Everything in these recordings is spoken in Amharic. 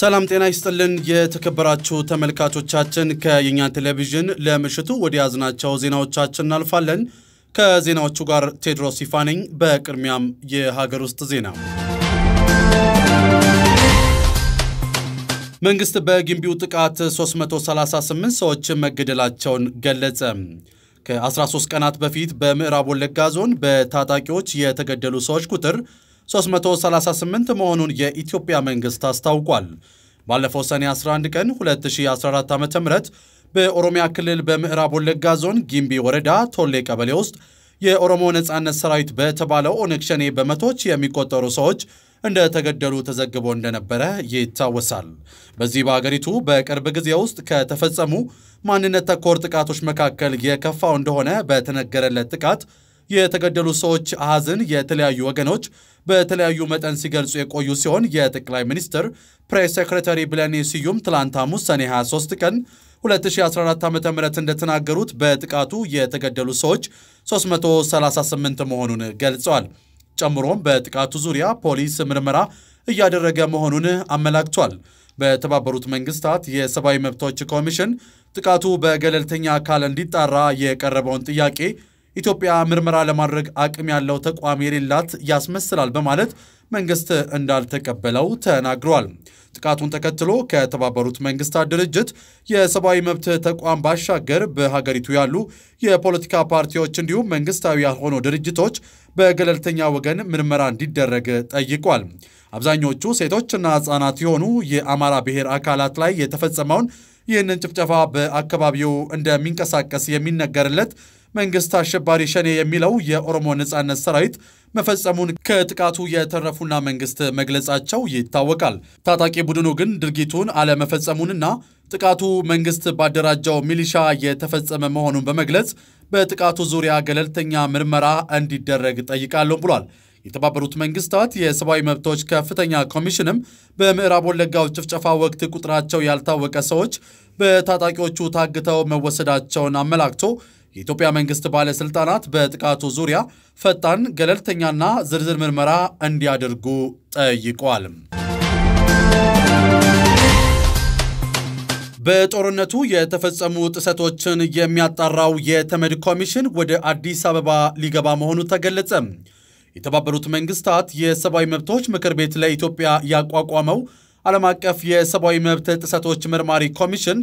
ሰላም ጤና ይስጥልን። የተከበራችሁ ተመልካቾቻችን ከየኛ ቴሌቪዥን ለምሽቱ ወደ ያዝናቸው ዜናዎቻችን እናልፋለን። ከዜናዎቹ ጋር ቴድሮስ ይፋ ነኝ። በቅድሚያም የሀገር ውስጥ ዜና። መንግስት በግንቢው ጥቃት 338 ሰዎች መገደላቸውን ገለጸ። ከ13 ቀናት በፊት በምዕራብ ወለጋ ዞን በታጣቂዎች የተገደሉ ሰዎች ቁጥር 338 መሆኑን የኢትዮጵያ መንግሥት አስታውቋል። ባለፈው ሰኔ 11 ቀን 2014 ዓ ም በኦሮሚያ ክልል በምዕራብ ወለጋ ዞን ጊምቢ ወረዳ ቶሌ ቀበሌ ውስጥ የኦሮሞ ነጻነት ሰራዊት በተባለው ኦነግ ሸኔ በመቶዎች የሚቆጠሩ ሰዎች እንደተገደሉ ተዘግቦ እንደነበረ ይታወሳል። በዚህ በአገሪቱ በቅርብ ጊዜ ውስጥ ከተፈጸሙ ማንነት ተኮር ጥቃቶች መካከል የከፋው እንደሆነ በተነገረለት ጥቃት የተገደሉ ሰዎች አሃዝን የተለያዩ ወገኖች በተለያዩ መጠን ሲገልጹ የቆዩ ሲሆን የጠቅላይ ሚኒስትር ፕሬስ ሴክሬታሪ ብለኔ ስዩም ትላንት ሐሙስ ሰኔ 23 ቀን 2014 ዓ ም እንደተናገሩት በጥቃቱ የተገደሉ ሰዎች 338 መሆኑን ገልጸዋል። ጨምሮም በጥቃቱ ዙሪያ ፖሊስ ምርመራ እያደረገ መሆኑን አመላክቷል። በተባበሩት መንግስታት የሰብአዊ መብቶች ኮሚሽን ጥቃቱ በገለልተኛ አካል እንዲጣራ የቀረበውን ጥያቄ ኢትዮጵያ ምርመራ ለማድረግ አቅም ያለው ተቋም የሌላት ያስመስላል በማለት መንግስት እንዳልተቀበለው ተናግሯል። ጥቃቱን ተከትሎ ከተባበሩት መንግስታት ድርጅት የሰብአዊ መብት ተቋም ባሻገር በሀገሪቱ ያሉ የፖለቲካ ፓርቲዎች እንዲሁም መንግስታዊ ያልሆኑ ድርጅቶች በገለልተኛ ወገን ምርመራ እንዲደረግ ጠይቋል። አብዛኞቹ ሴቶችና ህጻናት የሆኑ የአማራ ብሔር አካላት ላይ የተፈጸመውን ይህንን ጭፍጨፋ በአካባቢው እንደሚንቀሳቀስ የሚነገርለት መንግስት አሸባሪ ሸኔ የሚለው የኦሮሞ ነጻነት ሰራዊት መፈጸሙን ከጥቃቱ የተረፉና መንግስት መግለጻቸው ይታወቃል። ታጣቂ ቡድኑ ግን ድርጊቱን አለመፈጸሙንና ጥቃቱ መንግስት ባደራጀው ሚሊሻ የተፈጸመ መሆኑን በመግለጽ በጥቃቱ ዙሪያ ገለልተኛ ምርመራ እንዲደረግ ጠይቃለሁ ብሏል። የተባበሩት መንግስታት የሰብአዊ መብቶች ከፍተኛ ኮሚሽንም በምዕራብ ወለጋው ጭፍጨፋ ወቅት ቁጥራቸው ያልታወቀ ሰዎች በታጣቂዎቹ ታግተው መወሰዳቸውን አመላክቶ የኢትዮጵያ መንግስት ባለስልጣናት በጥቃቱ ዙሪያ ፈጣን ገለልተኛና ዝርዝር ምርመራ እንዲያደርጉ ጠይቋል። በጦርነቱ የተፈጸሙ ጥሰቶችን የሚያጣራው የተመድ ኮሚሽን ወደ አዲስ አበባ ሊገባ መሆኑ ተገለጸ። የተባበሩት መንግስታት የሰብአዊ መብቶች ምክር ቤት ለኢትዮጵያ ያቋቋመው ዓለም አቀፍ የሰብአዊ መብት ጥሰቶች መርማሪ ኮሚሽን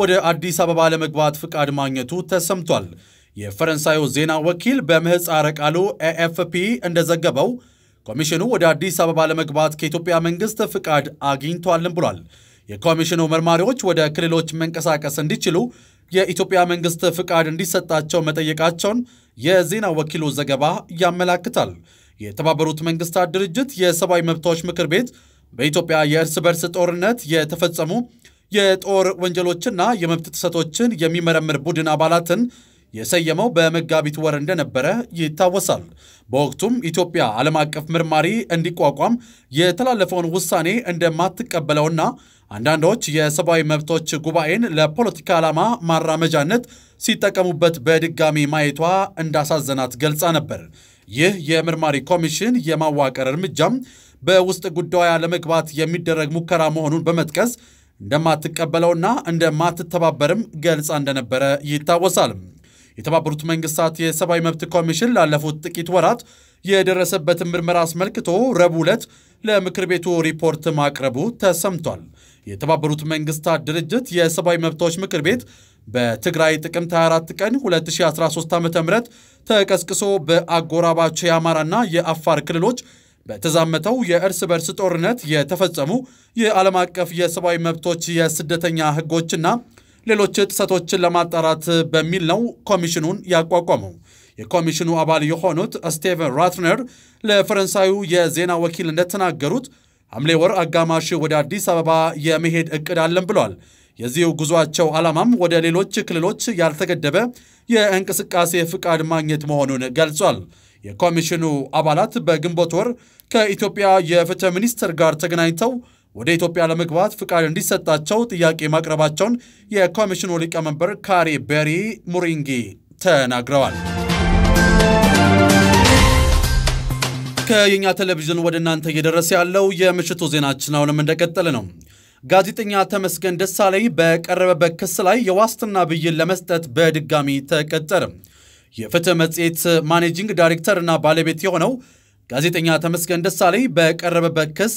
ወደ አዲስ አበባ ለመግባት ፍቃድ ማግኘቱ ተሰምቷል። የፈረንሳዩ ዜና ወኪል በምህፃረ ቃሉ ኤኤፍፒ እንደዘገበው ኮሚሽኑ ወደ አዲስ አበባ ለመግባት ከኢትዮጵያ መንግስት ፍቃድ አግኝቷልም ብሏል። የኮሚሽኑ መርማሪዎች ወደ ክልሎች መንቀሳቀስ እንዲችሉ የኢትዮጵያ መንግስት ፍቃድ እንዲሰጣቸው መጠየቃቸውን የዜና ወኪሉ ዘገባ ያመላክታል። የተባበሩት መንግስታት ድርጅት የሰብአዊ መብቶች ምክር ቤት በኢትዮጵያ የእርስ በርስ ጦርነት የተፈጸሙ የጦር ወንጀሎችና የመብት ጥሰቶችን የሚመረምር ቡድን አባላትን የሰየመው በመጋቢት ወር እንደነበረ ይታወሳል። በወቅቱም ኢትዮጵያ ዓለም አቀፍ ምርማሪ እንዲቋቋም የተላለፈውን ውሳኔ እንደማትቀበለውና አንዳንዶች የሰብአዊ መብቶች ጉባኤን ለፖለቲካ ዓላማ ማራመጃነት ሲጠቀሙበት በድጋሚ ማየቷ እንዳሳዘናት ገልጻ ነበር። ይህ የምርማሪ ኮሚሽን የማዋቀር እርምጃም በውስጥ ጉዳዩ ለመግባት የሚደረግ ሙከራ መሆኑን በመጥቀስ እንደማትቀበለውና እንደማትተባበርም ገልጻ እንደነበረ ይታወሳል። የተባበሩት መንግስታት የሰብአዊ መብት ኮሚሽን ላለፉት ጥቂት ወራት የደረሰበትን ምርመራ አስመልክቶ ረቡዕ ዕለት ለምክር ቤቱ ሪፖርት ማቅረቡ ተሰምቷል። የተባበሩት መንግስታት ድርጅት የሰብአዊ መብቶች ምክር ቤት በትግራይ ጥቅምት 24 ቀን 2013 ዓ ም ተቀስቅሶ በአጎራባቸው የአማራና የአፋር ክልሎች በተዛመተው የእርስ በርስ ጦርነት የተፈጸሙ የዓለም አቀፍ የሰብአዊ መብቶች የስደተኛ ህጎችና ሌሎች ጥሰቶችን ለማጣራት በሚል ነው ኮሚሽኑን ያቋቋመው። የኮሚሽኑ አባል የሆኑት ስቴቨን ራትነር ለፈረንሳዩ የዜና ወኪል እንደተናገሩት ሐምሌ ወር አጋማሽ ወደ አዲስ አበባ የመሄድ እቅድ አለን ብሏል። የዚሁ ጉዟቸው ዓላማም ወደ ሌሎች ክልሎች ያልተገደበ የእንቅስቃሴ ፍቃድ ማግኘት መሆኑን ገልጿል። የኮሚሽኑ አባላት በግንቦት ወር ከኢትዮጵያ የፍትህ ሚኒስትር ጋር ተገናኝተው ወደ ኢትዮጵያ ለመግባት ፍቃድ እንዲሰጣቸው ጥያቄ ማቅረባቸውን የኮሚሽኑ ሊቀመንበር ካሪ ቤሪ ሙሪንጊ ተናግረዋል። ከየኛ ቴሌቪዥን ወደ እናንተ እየደረሰ ያለው የምሽቱ ዜናችን አሁንም እንደቀጠለ ነው። ጋዜጠኛ ተመስገን ደሳለኝ በቀረበበት ክስ ላይ የዋስትና ብይን ለመስጠት በድጋሚ ተቀጠርም። የፍትህ መጽሔት ማኔጂንግ ዳይሬክተርና ባለቤት የሆነው ጋዜጠኛ ተመስገን ደሳለኝ በቀረበበት ክስ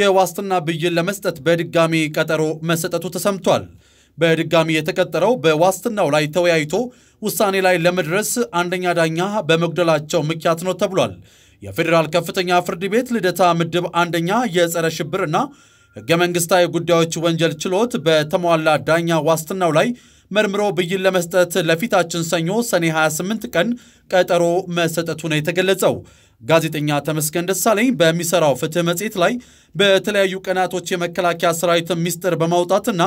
የዋስትና ብይን ለመስጠት በድጋሚ ቀጠሮ መሰጠቱ ተሰምቷል። በድጋሚ የተቀጠረው በዋስትናው ላይ ተወያይቶ ውሳኔ ላይ ለመድረስ አንደኛ ዳኛ በመጉደላቸው ምክንያት ነው ተብሏል። የፌዴራል ከፍተኛ ፍርድ ቤት ልደታ ምድብ አንደኛ የጸረ ሽብርና ሕገ መንግሥታዊ ጉዳዮች ወንጀል ችሎት በተሟላ ዳኛ ዋስትናው ላይ መርምሮ ብይን ለመስጠት ለፊታችን ሰኞ ሰኔ 28 ቀን ቀጠሮ መሰጠቱ ነው የተገለጸው። ጋዜጠኛ ተመስገን ደሳለኝ በሚሰራው ፍትህ መጽሔት ላይ በተለያዩ ቀናቶች የመከላከያ ሰራዊትን ሚስጥር በማውጣትና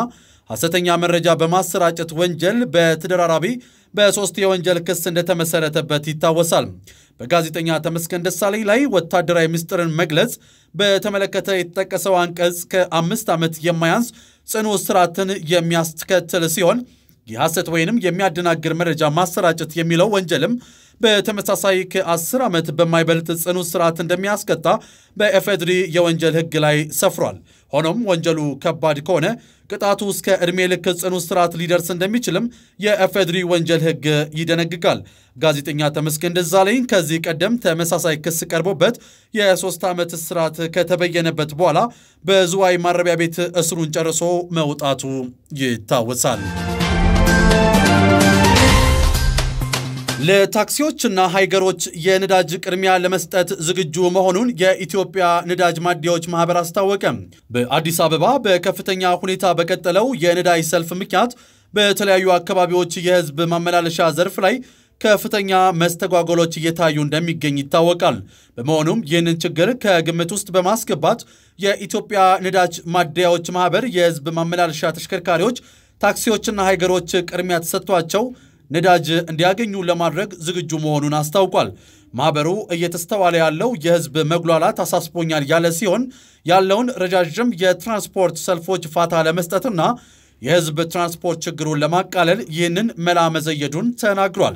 ሐሰተኛ መረጃ በማሰራጨት ወንጀል በተደራራቢ በሶስት የወንጀል ክስ እንደተመሰረተበት ይታወሳል። በጋዜጠኛ ተመስገን ደሳለኝ ላይ ወታደራዊ ሚስጥርን መግለጽ በተመለከተ የተጠቀሰው አንቀጽ ከአምስት ዓመት የማያንስ ጽኑ እስራትን የሚያስከትል ሲሆን የሐሰት ወይንም የሚያደናግር መረጃ ማሰራጨት የሚለው ወንጀልም በተመሳሳይ ከ10 ዓመት በማይበልጥ ጽኑ ስርዓት እንደሚያስቀጣ በኤፌድሪ የወንጀል ሕግ ላይ ሰፍሯል። ሆኖም ወንጀሉ ከባድ ከሆነ ቅጣቱ እስከ ዕድሜ ልክ ጽኑ ስርዓት ሊደርስ እንደሚችልም የኤፌድሪ ወንጀል ሕግ ይደነግጋል። ጋዜጠኛ ተመስገን ደሳለኝ ከዚህ ቀደም ተመሳሳይ ክስ ቀርቦበት የሶስት ዓመት ስርዓት ከተበየነበት በኋላ በዝዋይ ማረቢያ ቤት እስሩን ጨርሶ መውጣቱ ይታወሳል። ለታክሲዎችና ሀይገሮች የነዳጅ ቅድሚያ ለመስጠት ዝግጁ መሆኑን የኢትዮጵያ ነዳጅ ማደያዎች ማህበር አስታወቀ። በአዲስ አበባ በከፍተኛ ሁኔታ በቀጠለው የነዳጅ ሰልፍ ምክንያት በተለያዩ አካባቢዎች የህዝብ ማመላለሻ ዘርፍ ላይ ከፍተኛ መስተጓጎሎች እየታዩ እንደሚገኝ ይታወቃል። በመሆኑም ይህንን ችግር ከግምት ውስጥ በማስገባት የኢትዮጵያ ነዳጅ ማደያዎች ማህበር የህዝብ ማመላለሻ ተሽከርካሪዎች፣ ታክሲዎችና ሀይገሮች ቅድሚያ ተሰጥቷቸው ነዳጅ እንዲያገኙ ለማድረግ ዝግጁ መሆኑን አስታውቋል። ማኅበሩ እየተስተዋለ ያለው የሕዝብ መጉላላት አሳስቦኛል ያለ ሲሆን ያለውን ረዣዥም የትራንስፖርት ሰልፎች ፋታ ለመስጠትና የሕዝብ ትራንስፖርት ችግሩን ለማቃለል ይህንን መላ መዘየዱን ተናግሯል።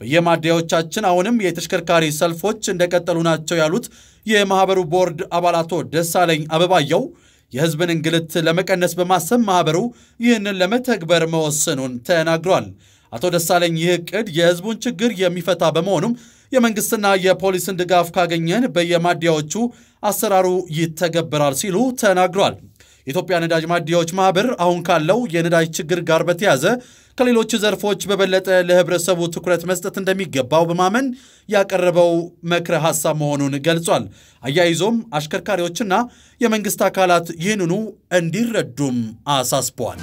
በየማደያዎቻችን አሁንም የተሽከርካሪ ሰልፎች እንደቀጠሉ ናቸው ያሉት የማኅበሩ ቦርድ አባላቶ ደሳለኝ አበባየው የሕዝብን እንግልት ለመቀነስ በማሰብ ማኅበሩ ይህንን ለመተግበር መወሰኑን ተናግሯል። አቶ ደሳለኝ ይህ እቅድ የህዝቡን ችግር የሚፈታ በመሆኑም የመንግስትና የፖሊስን ድጋፍ ካገኘን በየማደያዎቹ አሰራሩ ይተገበራል ሲሉ ተናግሯል። የኢትዮጵያ ነዳጅ ማደያዎች ማኅበር አሁን ካለው የነዳጅ ችግር ጋር በተያዘ ከሌሎች ዘርፎች በበለጠ ለህብረተሰቡ ትኩረት መስጠት እንደሚገባው በማመን ያቀረበው መክረ ሐሳብ መሆኑን ገልጿል። አያይዞም አሽከርካሪዎችና የመንግስት አካላት ይህንኑ እንዲረዱም አሳስበዋል።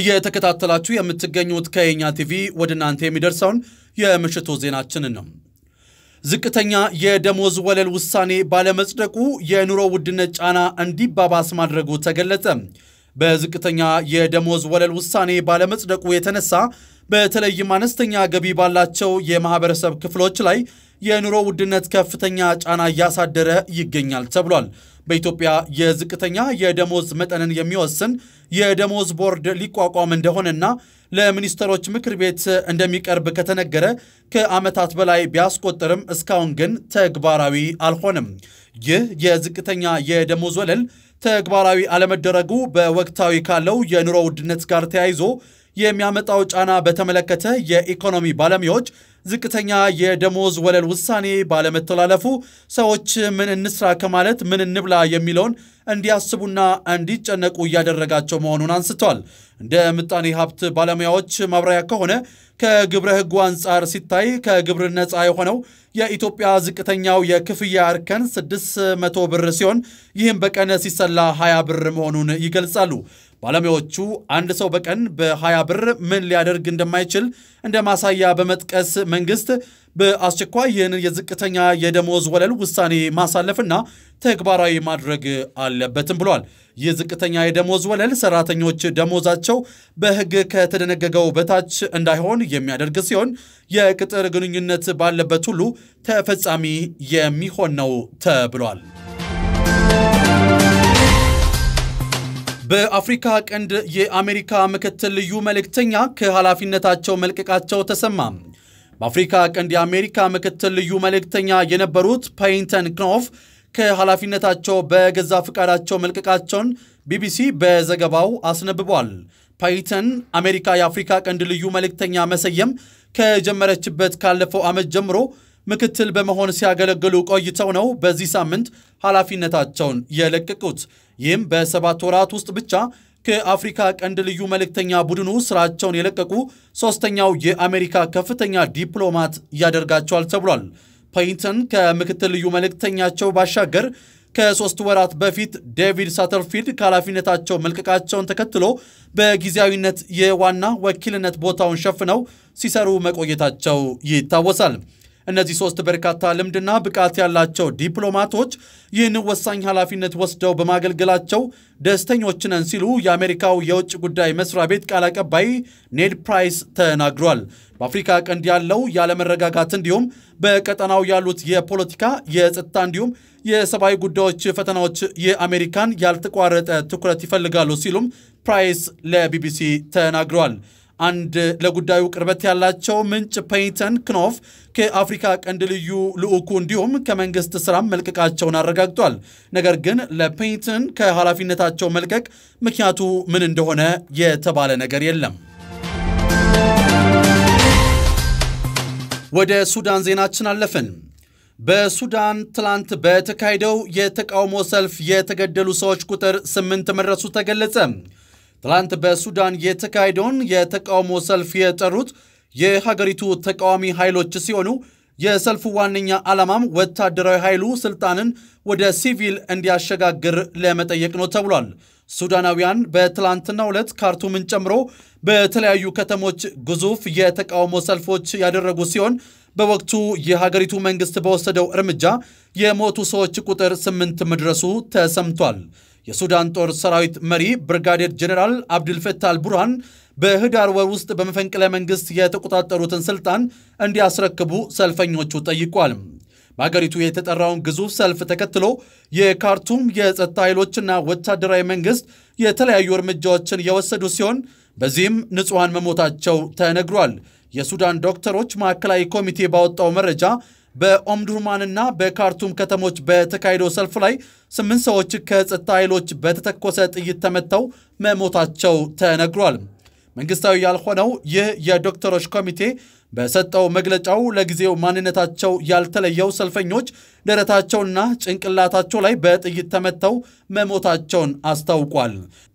እየተከታተላችሁ የምትገኙት ከየኛ ቲቪ ወደ እናንተ የሚደርሰውን የምሽቱ ዜናችንን ነው። ዝቅተኛ የደሞዝ ወለል ውሳኔ ባለመጽደቁ የኑሮ ውድነት ጫና እንዲባባስ ማድረጉ ተገለጸ። በዝቅተኛ የደሞዝ ወለል ውሳኔ ባለመጽደቁ የተነሳ በተለይም አነስተኛ ገቢ ባላቸው የማህበረሰብ ክፍሎች ላይ የኑሮ ውድነት ከፍተኛ ጫና እያሳደረ ይገኛል ተብሏል። በኢትዮጵያ የዝቅተኛ የደሞዝ መጠንን የሚወስን የደሞዝ ቦርድ ሊቋቋም እንደሆነና ለሚኒስትሮች ምክር ቤት እንደሚቀርብ ከተነገረ ከዓመታት በላይ ቢያስቆጥርም እስካሁን ግን ተግባራዊ አልሆንም። ይህ የዝቅተኛ የደሞዝ ወለል ተግባራዊ አለመደረጉ በወቅታዊ ካለው የኑሮ ውድነት ጋር ተያይዞ የሚያመጣው ጫና በተመለከተ የኢኮኖሚ ባለሙያዎች ዝቅተኛ የደሞዝ ወለል ውሳኔ ባለመተላለፉ ሰዎች ምን እንስራ ከማለት ምን እንብላ የሚለውን እንዲያስቡና እንዲጨነቁ እያደረጋቸው መሆኑን አንስቷል። እንደ ምጣኔ ሀብት ባለሙያዎች ማብራሪያ ከሆነ ከግብረ ሕጉ አንጻር ሲታይ ከግብር ነፃ የሆነው የኢትዮጵያ ዝቅተኛው የክፍያ እርከን 600 ብር ሲሆን ይህም በቀን ሲሰላ 20 ብር መሆኑን ይገልጻሉ። ባለሙያዎቹ አንድ ሰው በቀን በ20 ብር ምን ሊያደርግ እንደማይችል እንደ ማሳያ በመጥቀስ መንግስት በአስቸኳይ ይህን የዝቅተኛ የደሞዝ ወለል ውሳኔ ማሳለፍና ተግባራዊ ማድረግ አለበትም ብሏል። ይህ ዝቅተኛ የደሞዝ ወለል ሰራተኞች ደሞዛቸው በሕግ ከተደነገገው በታች እንዳይሆን የሚያደርግ ሲሆን የቅጥር ግንኙነት ባለበት ሁሉ ተፈጻሚ የሚሆን ነው ተብሏል። በአፍሪካ ቀንድ የአሜሪካ ምክትል ልዩ መልእክተኛ ከኃላፊነታቸው መልቀቃቸው ተሰማ። በአፍሪካ ቀንድ የአሜሪካ ምክትል ልዩ መልእክተኛ የነበሩት ፔይንተን ክኖፍ ከኃላፊነታቸው በገዛ ፈቃዳቸው መልቀቃቸውን ቢቢሲ በዘገባው አስነብቧል። ፓይተን አሜሪካ የአፍሪካ ቀንድ ልዩ መልእክተኛ መሰየም ከጀመረችበት ካለፈው ዓመት ጀምሮ ምክትል በመሆን ሲያገለግሉ ቆይተው ነው በዚህ ሳምንት ኃላፊነታቸውን የለቀቁት። ይህም በሰባት ወራት ውስጥ ብቻ ከአፍሪካ ቀንድ ልዩ መልእክተኛ ቡድኑ ስራቸውን የለቀቁ ሶስተኛው የአሜሪካ ከፍተኛ ዲፕሎማት ያደርጋቸዋል ተብሏል። ፔይንተን ከምክትል ልዩ መልእክተኛቸው ባሻገር ከሶስት ወራት በፊት ዴቪድ ሳተርፊልድ ከኃላፊነታቸው መልቀቃቸውን ተከትሎ በጊዜያዊነት የዋና ወኪልነት ቦታውን ሸፍነው ሲሰሩ መቆየታቸው ይታወሳል። እነዚህ ሶስት በርካታ ልምድና ብቃት ያላቸው ዲፕሎማቶች ይህን ወሳኝ ኃላፊነት ወስደው በማገልገላቸው ደስተኞች ነን ሲሉ የአሜሪካው የውጭ ጉዳይ መስሪያ ቤት ቃል አቀባይ ኔድ ፕራይስ ተናግሯል። በአፍሪካ ቀንድ ያለው ያለመረጋጋት እንዲሁም በቀጠናው ያሉት የፖለቲካ የጸጥታ እንዲሁም የሰብአዊ ጉዳዮች ፈተናዎች የአሜሪካን ያልተቋረጠ ትኩረት ይፈልጋሉ ሲሉም ፕራይስ ለቢቢሲ ተናግሯል። አንድ ለጉዳዩ ቅርበት ያላቸው ምንጭ ፔይተን ክኖፍ ከአፍሪካ ቀንድ ልዩ ልዑኩ እንዲሁም ከመንግስት ስራም መልቀቃቸውን አረጋግጧል። ነገር ግን ለፔይተን ከኃላፊነታቸው መልቀቅ ምክንያቱ ምን እንደሆነ የተባለ ነገር የለም። ወደ ሱዳን ዜናችን አለፍን። በሱዳን ትላንት በተካሄደው የተቃውሞ ሰልፍ የተገደሉ ሰዎች ቁጥር ስምንት መድረሱ ተገለጸ። ትላንት በሱዳን የተካሄደውን የተቃውሞ ሰልፍ የጠሩት የሀገሪቱ ተቃዋሚ ኃይሎች ሲሆኑ የሰልፉ ዋነኛ ዓላማም ወታደራዊ ኃይሉ ስልጣንን ወደ ሲቪል እንዲያሸጋግር ለመጠየቅ ነው ተብሏል። ሱዳናውያን በትላንትናው ዕለት ካርቱምን ጨምሮ በተለያዩ ከተሞች ግዙፍ የተቃውሞ ሰልፎች ያደረጉ ሲሆን በወቅቱ የሀገሪቱ መንግስት በወሰደው እርምጃ የሞቱ ሰዎች ቁጥር ስምንት መድረሱ ተሰምቷል። የሱዳን ጦር ሰራዊት መሪ ብርጋዴር ጀኔራል አብድልፈታል ቡርሃን በህዳር ወር ውስጥ በመፈንቅለ መንግስት የተቆጣጠሩትን ስልጣን እንዲያስረክቡ ሰልፈኞቹ ጠይቋል። በአገሪቱ የተጠራውን ግዙፍ ሰልፍ ተከትሎ የካርቱም የጸጥታ ኃይሎችና ወታደራዊ መንግስት የተለያዩ እርምጃዎችን የወሰዱ ሲሆን በዚህም ንጹሐን መሞታቸው ተነግሯል። የሱዳን ዶክተሮች ማዕከላዊ ኮሚቴ ባወጣው መረጃ በኦምዱርማንና በካርቱም ከተሞች በተካሄደው ሰልፍ ላይ ስምንት ሰዎች ከጸጥታ ኃይሎች በተተኮሰ ጥይት ተመተው መሞታቸው ተነግሯል። መንግስታዊ ያልሆነው ይህ የዶክተሮች ኮሚቴ በሰጠው መግለጫው ለጊዜው ማንነታቸው ያልተለየው ሰልፈኞች ደረታቸውና ጭንቅላታቸው ላይ በጥይት ተመተው መሞታቸውን አስታውቋል።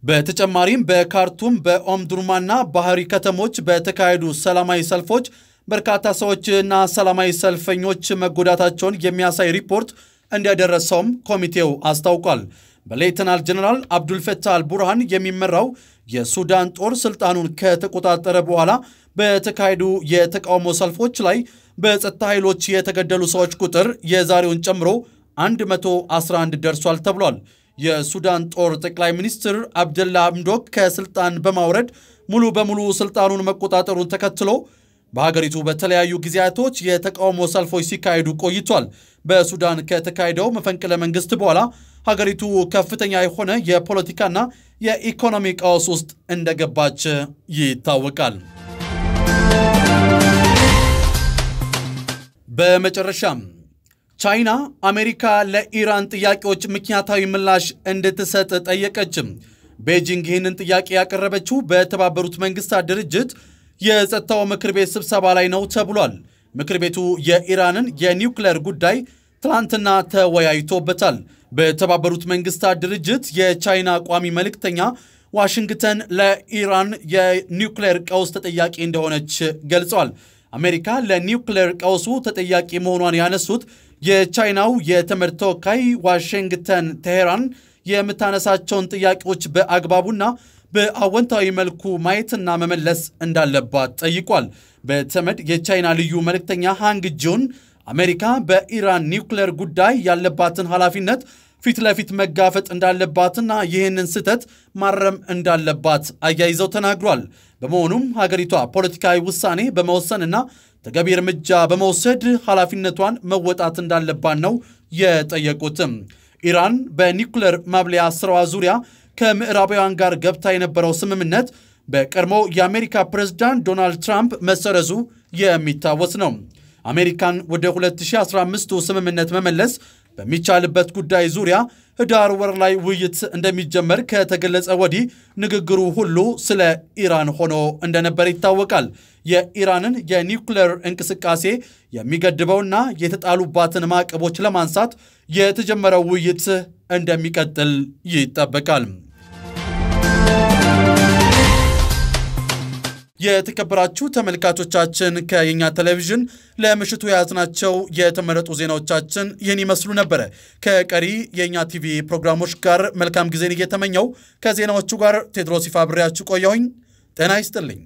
በተጨማሪም በካርቱም በኦምዱርማና ባህሪ ከተሞች በተካሄዱ ሰላማዊ ሰልፎች በርካታ ሰዎችና ሰላማዊ ሰልፈኞች መጎዳታቸውን የሚያሳይ ሪፖርት እንደደረሰውም ኮሚቴው አስታውቋል። በሌተናል ጀነራል አብዱልፈታህ አልቡርሃን የሚመራው የሱዳን ጦር ስልጣኑን ከተቆጣጠረ በኋላ በተካሄዱ የተቃውሞ ሰልፎች ላይ በጸጥታ ኃይሎች የተገደሉ ሰዎች ቁጥር የዛሬውን ጨምሮ 111 ደርሷል ተብሏል። የሱዳን ጦር ጠቅላይ ሚኒስትር አብደላ አምዶክ ከስልጣን በማውረድ ሙሉ በሙሉ ስልጣኑን መቆጣጠሩን ተከትሎ በሀገሪቱ በተለያዩ ጊዜያቶች የተቃውሞ ሰልፎች ሲካሄዱ ቆይቷል። በሱዳን ከተካሄደው መፈንቅለ መንግስት በኋላ ሀገሪቱ ከፍተኛ የሆነ የፖለቲካና የኢኮኖሚ ቀውስ ውስጥ እንደገባች ይታወቃል። በመጨረሻም ቻይና አሜሪካ ለኢራን ጥያቄዎች ምክንያታዊ ምላሽ እንድትሰጥ ጠየቀች። ቤጂንግ ይህንን ጥያቄ ያቀረበችው በተባበሩት መንግስታት ድርጅት የጸጥታው ምክር ቤት ስብሰባ ላይ ነው ተብሏል። ምክር ቤቱ የኢራንን የኒውክሌር ጉዳይ ትላንትና ተወያይቶበታል። በተባበሩት መንግስታት ድርጅት የቻይና ቋሚ መልእክተኛ ዋሽንግተን ለኢራን የኒውክሌር ቀውስ ተጠያቂ እንደሆነች ገልጿል። አሜሪካ ለኒውክሌር ቀውሱ ተጠያቂ መሆኗን ያነሱት የቻይናው የተመድ ተወካይ ዋሽንግተን ቴሄራን የምታነሳቸውን ጥያቄዎች በአግባቡና በአወንታዊ መልኩ ማየትና መመለስ እንዳለባት ጠይቋል። በተመድ የቻይና ልዩ መልእክተኛ ሃንግ አሜሪካ በኢራን ኒውክሌር ጉዳይ ያለባትን ኃላፊነት ፊት ለፊት መጋፈጥ እንዳለባትና ይህንን ስህተት ማረም እንዳለባት አያይዘው ተናግሯል። በመሆኑም ሀገሪቷ ፖለቲካዊ ውሳኔ በመወሰንና ተገቢ እርምጃ በመውሰድ ኃላፊነቷን መወጣት እንዳለባት ነው የጠየቁትም። ኢራን በኒውክሌር ማብለያ ስራዋ ዙሪያ ከምዕራባውያን ጋር ገብታ የነበረው ስምምነት በቀድሞ የአሜሪካ ፕሬዝዳንት ዶናልድ ትራምፕ መሰረዙ የሚታወስ ነው። አሜሪካን ወደ 2015ቱ ስምምነት መመለስ በሚቻልበት ጉዳይ ዙሪያ ህዳር ወር ላይ ውይይት እንደሚጀመር ከተገለጸ ወዲህ ንግግሩ ሁሉ ስለ ኢራን ሆኖ እንደነበር ይታወቃል። የኢራንን የኒውክሌር እንቅስቃሴ የሚገድበውና የተጣሉባትን ማዕቀቦች ለማንሳት የተጀመረው ውይይት እንደሚቀጥል ይጠበቃል። የተከበራችሁ ተመልካቾቻችን ከየኛ ቴሌቪዥን ለምሽቱ የያዝናቸው የተመረጡ ዜናዎቻችን ይህን ይመስሉ ነበረ። ከቀሪ የእኛ ቲቪ ፕሮግራሞች ጋር መልካም ጊዜን እየተመኘው ከዜናዎቹ ጋር ቴድሮስ ይፋ አብሬያችሁ ቆየሁኝ። ጤና ይስጥልኝ።